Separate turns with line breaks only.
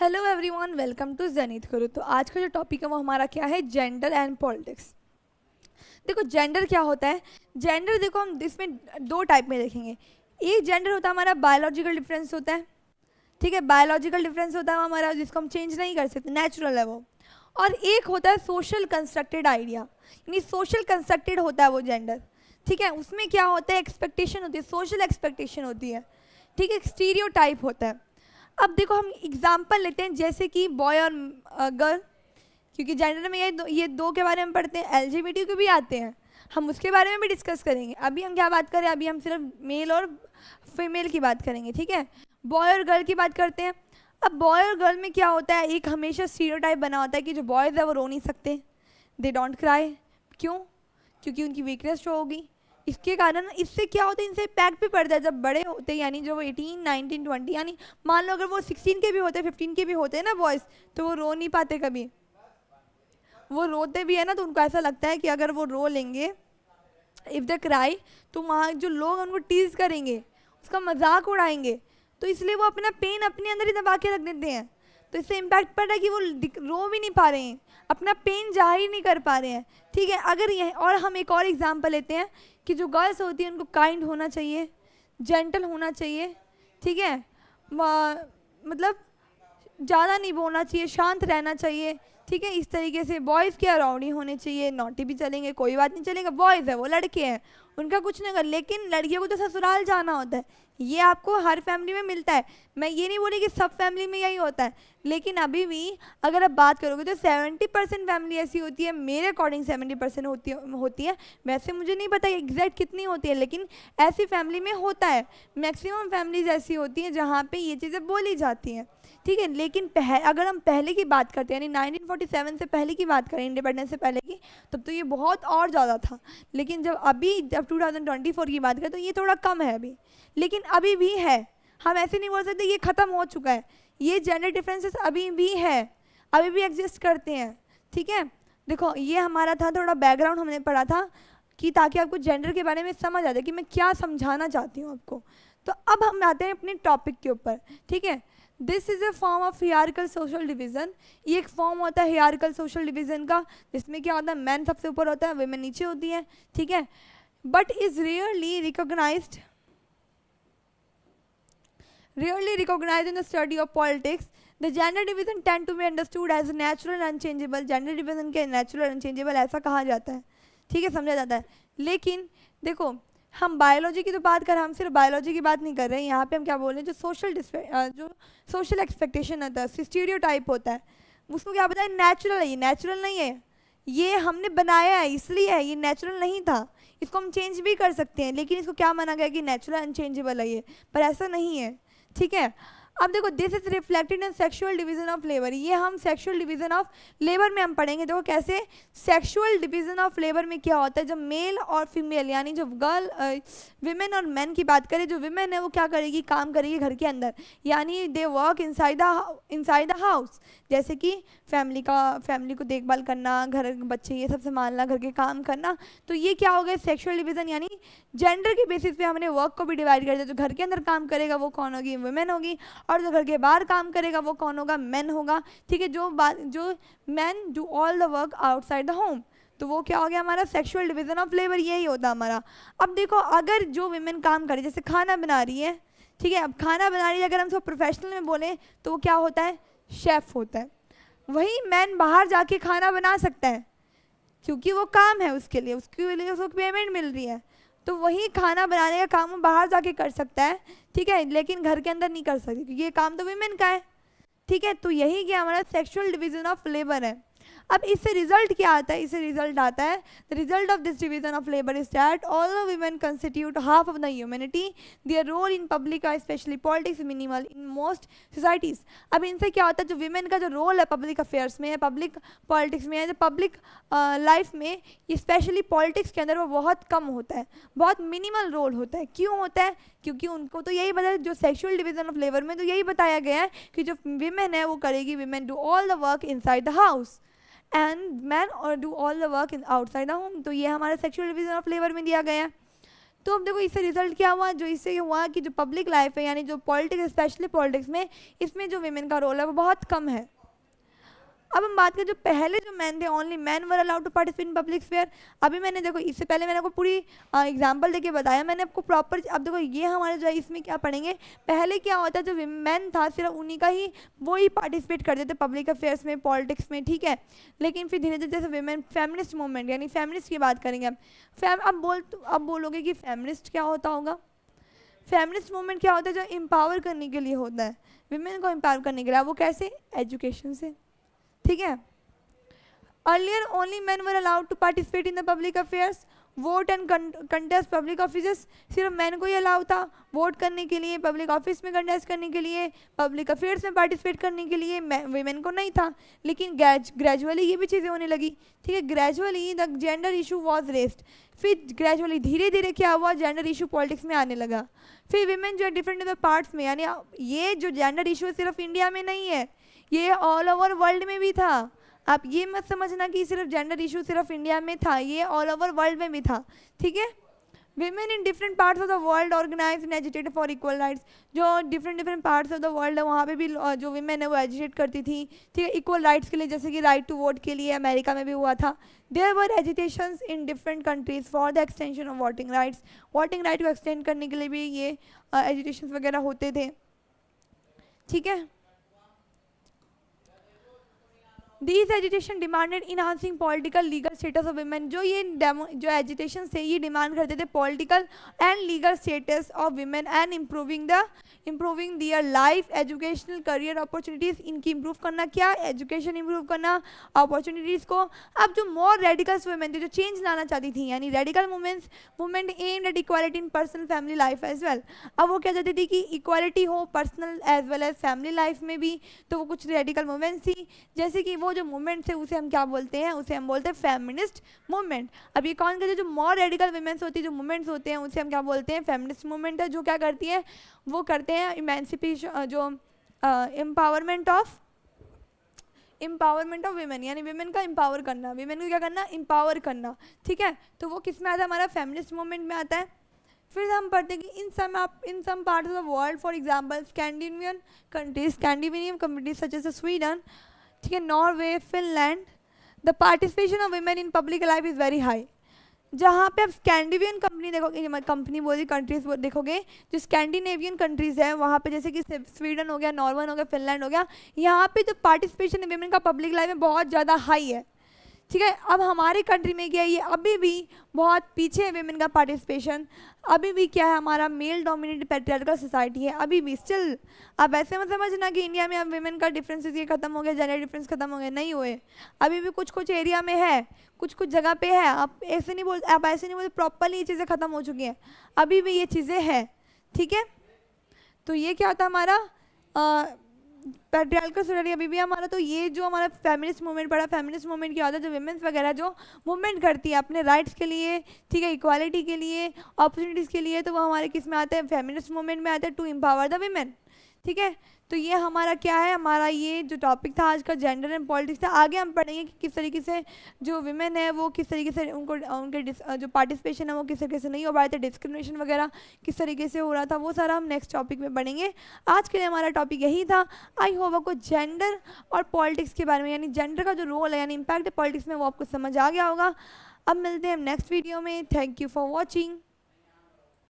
hello everyone welcome to Janeet Guru तो आज का जो टॉपिक है वो हमारा क्या है जेंडर एंड पॉलिटिक्स देखो जेंडर क्या होता है जेंडर देखो हम इसमें दो टाइप में देखेंगे एक जेंडर होता है हमारा बायोलॉजिकल डिफरेंस होता है ठीक है बायोलॉजिकल डिफरेंस होता है हमारा जिसको हम चेंज नहीं कर सकते नेचुरल है वो और एक होता है सोशल कंस्ट्रक्टेड आइडिया यानी सोशल कंस्ट्रक्टेड होता है वो जेंडर ठीक है उसमें क्या होता है एक्सपेक्टेशन होती है सोशल एक्सपेक्टेशन होती है ठीक है स्टीरियो टाइप होता है अब देखो हम एग्जाम्पल लेते हैं जैसे कि बॉय और गर्ल क्योंकि जेंडर में ये दो ये दो के बारे में पढ़ते हैं एल जी के भी आते हैं हम उसके बारे में भी डिस्कस करेंगे अभी हम क्या बात करें अभी हम सिर्फ मेल और फीमेल की बात करेंगे ठीक है बॉय और गर्ल की बात करते हैं अब बॉय और गर्ल में क्या होता है एक हमेशा स्टीरियोटाइप बना होता है कि जो बॉयज़ है वो रो नहीं सकते दे डोंट क्राई क्यों क्योंकि उनकी वीकनेस शो होगी इसके कारण इससे क्या होता है इनसे इम्पैक्ट भी पड़ता है जब बड़े होते हैं यानी जो एटीन नाइनटीन ट्वेंटी यानी मान लो अगर वो सिक्सटीन के भी होते हैं फिफ्टीन के भी होते हैं ना बॉयज़ तो वो रो नहीं पाते कभी वो रोते भी है ना तो उनको ऐसा लगता है कि अगर वो रो लेंगे इफ़ द क्राई तो वहाँ जो लोग उनको टीज करेंगे उसका मजाक उड़ाएंगे तो इसलिए वो अपना पेन अपने अंदर ही दबा के रख देते हैं तो इससे इम्पैक्ट पड़ रहा है कि वो रो भी नहीं पा रहे हैं अपना पेन जाहिर नहीं कर पा रहे हैं ठीक है अगर यह और हम एक और एग्ज़ाम्पल लेते हैं कि जो गर्ल्स होती हैं उनको काइंड होना चाहिए जेंटल होना चाहिए ठीक है मतलब ज़्यादा नहीं बोलना चाहिए शांत रहना चाहिए ठीक है इस तरीके से बॉयज़ अराउंड ही होने चाहिए नोटी भी चलेंगे कोई बात नहीं चलेगा बॉयज़ है वो लड़के हैं उनका कुछ नहीं कर लेकिन लड़कियों को तो ससुराल जाना होता है ये आपको हर फैमिली में मिलता है मैं ये नहीं बोली कि सब फैमिली में यही होता है लेकिन अभी भी अगर आप बात करोगे तो सेवेंटी परसेंट फैमिली ऐसी होती है मेरे अकॉर्डिंग सेवेंटी परसेंट होती होती है वैसे मुझे नहीं पता एग्जैक्ट कितनी होती है लेकिन ऐसी फैमिली में होता है मैक्सिमम फैमिलीज ऐसी होती हैं जहाँ पर ये चीज़ें बोली जाती हैं ठीक है लेकिन पह, अगर हम पहले की बात करते हैं यानी 1947 से पहले की बात करें इंडिपेंडेंस से पहले की तब तो ये बहुत और ज़्यादा था लेकिन जब अभी जब ट्वेंटी 2024 की बात करें तो ये थोड़ा कम है अभी लेकिन अभी भी है हम ऐसे नहीं बोल सकते ये ख़त्म हो चुका है ये जेंडर डिफरेंसेस अभी भी है अभी भी एग्जिस्ट करते हैं ठीक है देखो ये हमारा था थोड़ा बैकग्राउंड हमने पढ़ा था कि ताकि आपको जेंडर के बारे में समझ आ जाए कि मैं क्या समझाना चाहती हूँ आपको तो अब हम आते हैं अपने टॉपिक के ऊपर ठीक है this is a form of hierarchical social division ये एक फॉर्म होता है हेयरकल सोशल डिवीज़न का जिसमें क्या होता है मैन सबसे ऊपर होता है वेमेन नीचे होती है ठीक है but is rarely recognized rarely recognized in the study of politics the gender division tend to be understood as natural and unchangeable gender division के natural unchangeable ऐसा कहा जाता है ठीक है समझा जाता है लेकिन देखो हम बायोलॉजी की तो बात कर हम सिर्फ बायोलॉजी की बात नहीं कर रहे हैं यहाँ पे हम क्या बोल रहे हैं जो सोशल जो सोशल एक्सपेक्टेशन होता है स्टीरियो टाइप होता है उसको क्या बताए नेचुरल है ये नेचुरल नहीं है ये हमने बनाया है इसलिए है ये नेचुरल नहीं था इसको हम चेंज भी कर सकते हैं लेकिन इसको क्या माना गया कि नेचुरल अनचेंजेबल है ये पर ऐसा नहीं है ठीक है अब देखो this is reflected in sexual division of labour ये हम सेक्शुअल डिवीजन ऑफ लेबर में हम पढ़ेंगे देखो कैसे सेक्शुअल डिवीजन ऑफ लेबर में क्या होता है जब मेल और फीमेल यानी जब गर्ल वीमेन और मैन की बात करें जो वीमेन है वो क्या करेगी काम करेगी घर के अंदर यानी they work inside the inside the house जैसे कि फैमिली का फैमिली को देखभाल करना घर बच्चे ये सब संभालना घर के काम करना तो ये क्या हो गया सेक्शुअल डिवीजन यानी जेंडर के बेसिस पे हमने वर्क को भी डिवाइड कर दिया जो घर के अंदर काम करेगा वो कौन होगी वुमेन होगी और जो घर के बाहर काम करेगा वो कौन होगा मैन होगा ठीक है जो बात जो man do all the work outside the home तो वो क्या हो गया हमारा सेक्सुअल डिविज़न ऑफ लेबर यही होता हमारा अब देखो अगर जो वीमेन काम करे जैसे खाना बना रही है ठीक है अब खाना बना रही है अगर हम सब प्रोफेशनल में बोलें तो वो क्या होता है शेफ़ होता है वही मैन बाहर जाके खाना बना सकता है क्योंकि वो काम है उसके लिए उसके लिए उसको पेमेंट मिल रही है तो वही खाना बनाने का काम वो बाहर जाके कर सकता है ठीक है लेकिन घर के अंदर नहीं कर सकती क्योंकि ये काम तो वीमेन का है ठीक है तो यही क्या हमारा सेक्सुअल डिवीजन ऑफ लेबर है अब इससे रिजल्ट क्या आता है इससे रिजल्ट आता है the result of this division of labour is that all the women constitute half of the humanity their role in public और specially politics minimal in most societies अब इनसे क्या होता है जो वीमेन का जो रोल है पब्लिक अफेयर्स में है पब्लिक पॉलिटिक्स में है जो पब्लिक लाइफ में स्पेशली पॉलिटिक्स के अंदर वो बहुत कम होता है बहुत मिनिमल रोल होता है क्यों होता है क्योंकि उनको तो यही बताया जो सेक्शुअल डिवीजन ऑफ लेबर में तो यही बताया गया है कि जो वीमेन है वो करेगी women do all the work inside the house and man और do all the work in outside the home तो ये हमारा सेक्शुअल डिवीजन ऑफ लेबर में दिया गया है तो अब देखो इससे रिजल्ट क्या हुआ जो इससे हुआ कि जो पब्लिक लाइफ है यानी जो पॉलिटिक्स स्पेशली पॉलिटिक्स में इसमें जो वेमेन का रोल है वो बहुत कम है अब हम बात करें जो पहले जो मैन थे only man were allowed to participate in public fair अभी मैंने देखो इससे पहले मैंने आपको पूरी एग्जाम्पल देके बताया मैंने आपको प्रॉपर अब देखो ये हमारे जो है इसमें क्या पढ़ेंगे पहले क्या होता है जो मैन था सिर्फ उन्हीं का ही वो ही पार्टिसिपेट करते थे पब्लिक अफेयर्स में पॉलिटिक्स में ठीक है लेकिन फिर धीरे धीरे जैसे वेमेन फेमनिस्ट मूवमेंट यानी फेमिलिस्ट की बात करेंगे अब फैम अब बोल अब बोलोगे कि फेमिनिस्ट क्या होता होगा फेमिलिस्ट मूवमेंट क्या होता है जो एम्पावर करने के लिए होता है वीमेन को एम्पावर करने के लिए वो कैसे एजुकेशन से ठीक है earlier only man were allowed to participate in the public affairs vote and contest public office सिर्फ मैन को ही अलाउ था वोट करने के लिए पब्लिक ऑफिस में कंटेस्ट करने के लिए पब्लिक अफेयर्स में पार्टिसिपेट करने के लिए वेमेन को नहीं था लेकिन ग्रेजुअली ये भी चीज़ें होने लगी ठीक है gradually the gender issue was raised फिर ग्रेजुअली धीरे धीरे क्या हुआ जेंडर इशू पॉलिटिक्स में आने लगा फिर वेमेन जो है डिफरेंट डिफरेंट पार्ट्स में यानी ये जो जेंडर इशू सिर्फ इंडिया में नहीं है ये ऑल ओवर वर्ल्ड में भी था आप ये मत समझना कि सिर्फ जेंडर इशू सिर्फ इंडिया में था ये ऑल ओवर वर्ल्ड में भी था ठीक है women in different parts of the world organise and agitate for equal rights जो different different parts of the world है वहाँ पर भी जो वीमेन है वो एजुटेट करती थी ठीक है इक्वल राइट्स के लिए जैसे कि राइट टू वोट के लिए अमेरिका में भी हुआ था there were agitation in different countries for the extension of voting rights voting right को एक्सटेंड करने के लिए भी ये एजुटेशन वगैरह होते थे ठीक है these agitation demanded enhancing political legal status of women जो ये जो एजुटेशन थे ये डिमांड करते थे political and legal status of women and improving the improving their life educational career opportunities इनकी इम्प्रूव करना क्या एजुकेशन इम्प्रूव करना अपॉर्चुनिटीज़ को अब जो मोर रेडिकल्स वुमेन थे जो चेंज लाना चाहती थी यानी radical women's women aim at equality in personal family life as well अब वो क्या चाहती थी कि इक्वालिटी हो personal as well as family life में भी तो वो कुछ रेडिकल वुमेंस थी जैसे कि वो जो मूवमेंट्स है उसे हम क्या बोलते हैं उसे हम बोलते हैं फेमिनिस्ट मूवमेंट अब ये कौन कहते हैं जो मॉर रेडिकल वुमेंस होती है जो मूवमेंट्स होते हैं उसे हम क्या बोलते हैं फेमिनिस्ट मूवमेंट है जो क्या करती है वो करते हैं इमेंसिपेशन जो empowerment of empowerment of women यानी वीमेन का एम्पावर करना वीमेन को क्या करना एम्पावर करना ठीक है तो वो किस में आता है हमारा फेमिनिस्ट मूवमेंट में आता है फिर हम पढ़ते हैं कि इन सम आप in some parts of the world for example Scandinavian countries Scandinavian countries such as Sweden ठीक है Norway Finland the participation of women in public life is very high जहाँ पे आप स्कैंडिवियन कंपनी देखोगे कंपनी बोल रही countries देखोगे जो स्कैंडिनेवियन कंट्रीज है वहाँ पे जैसे कि स्वीडन हो गया नॉर्वन हो गया फिनलैंड हो गया यहाँ पे जो पार्टिसिपेशन है का पब्लिक लाइफ में बहुत ज़्यादा हाई है ठीक है अब हमारे कंट्री में क्या ये अभी भी बहुत पीछे है वेमेन का पार्टिसिपेशन अभी भी क्या है हमारा मेल डोमिनेट पेट्रियल सोसाइटी है अभी भी स्टिल अब ऐसे मत समझना कि इंडिया में अब वेमेन का डिफरेंस ये खत्म हो गया जेंडर डिफरेंस खत्म हो गया नहीं हुए अभी भी कुछ कुछ एरिया में है कुछ कुछ जगह पे है आप ऐसे नहीं बोल आप ऐसे नहीं बोलते प्रॉपरली ये चीज़ें ख़त्म हो चुकी हैं अभी भी ये चीज़ें हैं ठीक है तो ये क्या होता है हमारा पेट्रियाल सोसाइटी अभी भी हमारा तो ये जो हमारा फेमिनिस्ट मूवमेंट पड़ा फेमिनिस्ट मूवमेंट क्या होता है जो वुमेंस वगैरह जो मूवमेंट करती है अपने राइट्स के लिए ठीक है इक्वालिटी के लिए अपॉर्चुनिटीज़ के लिए तो वो हमारे किस में आते हैं फेमिनिस्ट मूवमेंट में आते हैं टू एम्पावर द वेमेन ठीक है तो ये हमारा क्या है हमारा ये जो टॉपिक था आज का जेंडर एंड पॉलिटिक्स था आगे हम पढ़ेंगे कि किस तरीके से जो वुमेन है वो किस तरीके से उनको उनके जो पार्टिसिपेशन है वो किस तरीके से नहीं हो पा रहे थे डिस्क्रिमिनेशन वगैरह किस तरीके से हो रहा था वो सारा हम नेक्स्ट टॉपिक में पढ़ेंगे आज के लिए हमारा टॉपिक यही था आई होप आपको जेंडर और पॉलिटिक्स के बारे में यानी जेंडर का जो रोल है यानी इम्पैक्ट है पॉलिटिक्स में वो आपको समझ आ गया होगा अब मिलते हैं नेक्स्ट वीडियो में थैंक यू फॉर वॉचिंग